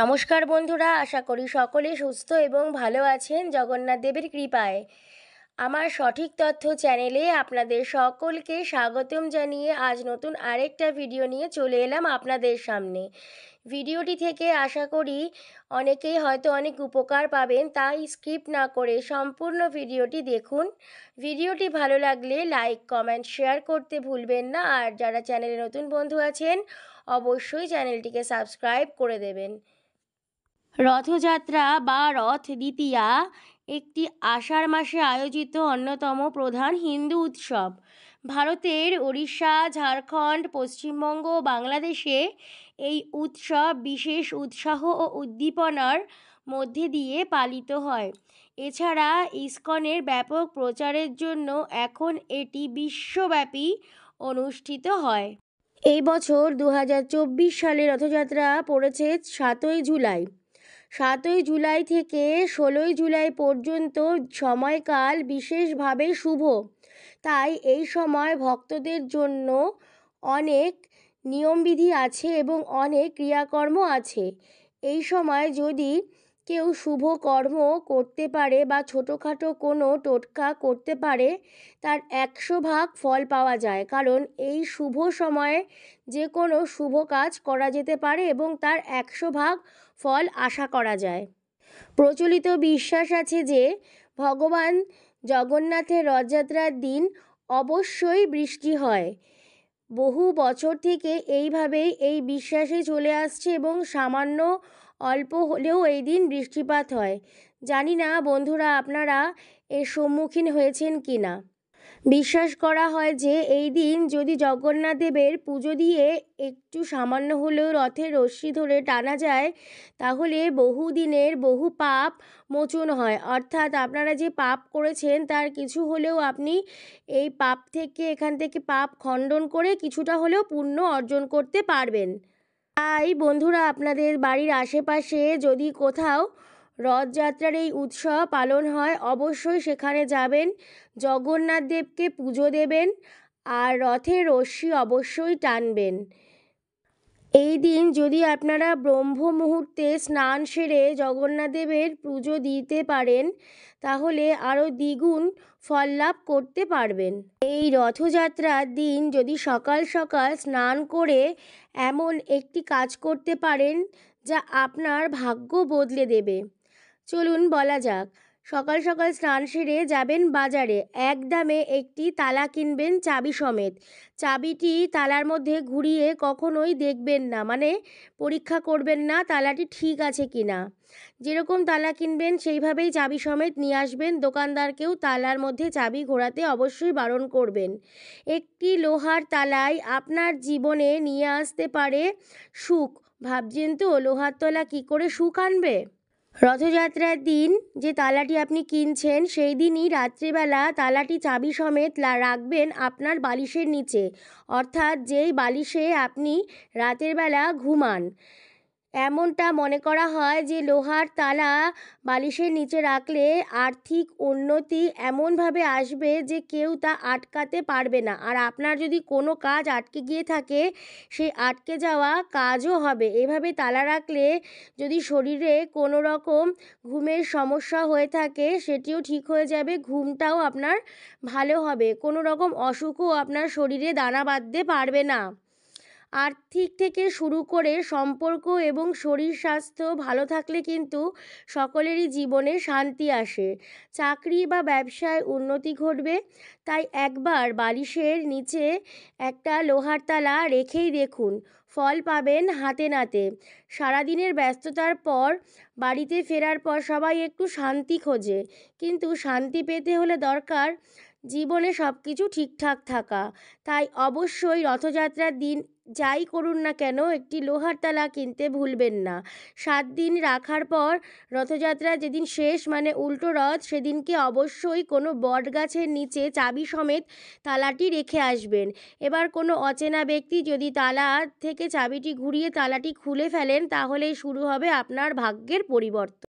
নমস্কার বন্ধুরা আশা করি সকলে সুস্থ এবং ভালো আছেন জগন্নাথ দেবের কৃপায় আমার সঠিক তথ্য চ্যানেলে আপনাদের সকলকে স্বাগতম জানিয়ে আজ নতুন আরেকটা ভিডিও নিয়ে চলে এলাম আপনাদের সামনে ভিডিওটি থেকে আশা করি অনেকেই হয়তো অনেক উপকার পাবেন তাই স্কিপ না করে সম্পূর্ণ ভিডিওটি দেখুন ভিডিওটি ভালো লাগলে লাইক কমেন্ট শেয়ার করতে ভুলবেন না আর যারা চ্যানেলে নতুন বন্ধু আছেন অবশ্যই চ্যানেলটিকে সাবস্ক্রাইব করে দেবেন রথযাত্রা বা রথ দ্বিতীয়া একটি আষাঢ় মাসে আয়োজিত অন্যতম প্রধান হিন্দু উৎসব ভারতের ওড়িশা ঝাড়খণ্ড পশ্চিমবঙ্গ বাংলাদেশে এই উৎসব বিশেষ উৎসাহ ও উদ্দীপনার মধ্যে দিয়ে পালিত হয় এছাড়া ইস্কনের ব্যাপক প্রচারের জন্য এখন এটি বিশ্বব্যাপী অনুষ্ঠিত হয় এই বছর দু সালের রথযাত্রা পড়েছে সাতই জুলাই সাতই জুলাই থেকে ষোলোই জুলাই পর্যন্ত সময়কাল বিশেষভাবে শুভ তাই এই সময় ভক্তদের জন্য অনেক নিয়মবিধি আছে এবং অনেক ক্রিয়াকর্ম আছে এই সময় যদি কেউ শুভ কর্ম করতে পারে বা ছোটোখাটো কোনো টোটকা করতে পারে তার একশো ভাগ ফল পাওয়া যায় কারণ এই শুভ সময়ে যে কোনো শুভ কাজ করা যেতে পারে এবং তার একশো ভাগ ফল আশা করা যায় প্রচলিত বিশ্বাস আছে যে ভগবান জগন্নাথের রথযাত্রার দিন অবশ্যই বৃষ্টি হয় বহু বছর থেকে এইভাবেই এই বিশ্বাসে চলে আসছে এবং সামান্য অল্প হলেও এই দিন বৃষ্টিপাত হয় জানি না বন্ধুরা আপনারা এর সম্মুখীন হয়েছেন কি না বিশ্বাস করা হয় যে এই দিন যদি জগন্নাথ দেবের পুজো দিয়ে একটু সামান্য হলেও রথের রশ্মি ধরে টানা যায় তাহলে বহু দিনের বহু পাপ মোচন হয় অর্থাৎ আপনারা যে পাপ করেছেন তার কিছু হলেও আপনি এই পাপ থেকে এখান থেকে পাপ খণ্ডন করে কিছুটা হলেও পুণ্য অর্জন করতে পারবেন তাই বন্ধুরা আপনাদের বাড়ির আশেপাশে যদি কোথাও রথযাত্রার এই উৎসব পালন হয় অবশ্যই সেখানে যাবেন জগন্নাথ দেবকে পুজো দেবেন আর রথের রশ্মি অবশ্যই টানবেন এই দিন যদি আপনারা ব্রহ্ম মুহূর্তে স্নান সেরে জগন্নাথদেবের পুজো দিতে পারেন তাহলে আরও দ্বিগুণ ফল লাভ করতে পারবেন এই রথযাত্রার দিন যদি সকাল সকাল স্নান করে এমন একটি কাজ করতে পারেন যা আপনার ভাগ্য বদলে দেবে চলুন বলা যাক সকাল সকাল স্নান সেরে যাবেন বাজারে এক দামে একটি তালা কিনবেন চাবি সমেত চাবিটি তালার মধ্যে ঘুরিয়ে কখনোই দেখবেন না মানে পরীক্ষা করবেন না তালাটি ঠিক আছে কি না যেরকম তালা কিনবেন সেইভাবেই চাবি সমেত নিয়ে আসবেন দোকানদারকেও তালার মধ্যে চাবি ঘোরাতে অবশ্যই বারণ করবেন একটি লোহার তালায় আপনার জীবনে নিয়ে আসতে পারে সুখ ভাবছেন তো লোহার তলা কী করে সুখ আনবে রথযাত্রার দিন যে তালাটি আপনি কিনছেন সেই দিনই রাত্রিবেলা তালাটি চাবি সমেত রাখবেন আপনার বালিশের নিচে অর্থাৎ যেই বালিশে আপনি রাতের বেলা ঘুমান এমনটা মনে করা হয় যে লোহার তালা বালিশের নিচে রাখলে আর্থিক উন্নতি এমনভাবে আসবে যে কেউ তা আটকাতে পারবে না আর আপনার যদি কোনো কাজ আটকে গিয়ে থাকে সেই আটকে যাওয়া কাজও হবে এভাবে তালা রাখলে যদি শরীরে কোনো রকম ঘুমের সমস্যা হয়ে থাকে সেটিও ঠিক হয়ে যাবে ঘুমটাও আপনার ভালো হবে কোনো রকম অসুখও আপনার শরীরে দানা বাঁধতে পারবে না আর্থিক থেকে শুরু করে সম্পর্ক এবং শরীর স্বাস্থ্য ভালো থাকলে কিন্তু সকলেরই জীবনে শান্তি আসে চাকরি বা ব্যবসায় উন্নতি ঘটবে তাই একবার বালিশের নিচে একটা লোহার তালা রেখেই দেখুন ফল পাবেন হাতে নাতে সারাদিনের ব্যস্ততার পর বাড়িতে ফেরার পর সবাই একটু শান্তি খোঁজে কিন্তু শান্তি পেতে হলে দরকার জীবনে সব কিছু ঠিকঠাক থাকা তাই অবশ্যই রথযাত্রার দিন যাই করুন না কেন একটি লোহার তালা কিনতে ভুলবেন না সাত দিন রাখার পর রথযাত্রা যেদিন শেষ মানে উল্টো রথ সেদিনকে অবশ্যই কোনো বট গাছের নিচে চাবি সমেত তালাটি রেখে আসবেন এবার কোনো অচেনা ব্যক্তি যদি তালা থেকে চাবিটি ঘুরিয়ে তালাটি খুলে ফেলেন তাহলেই শুরু হবে আপনার ভাগ্যের পরিবর্তন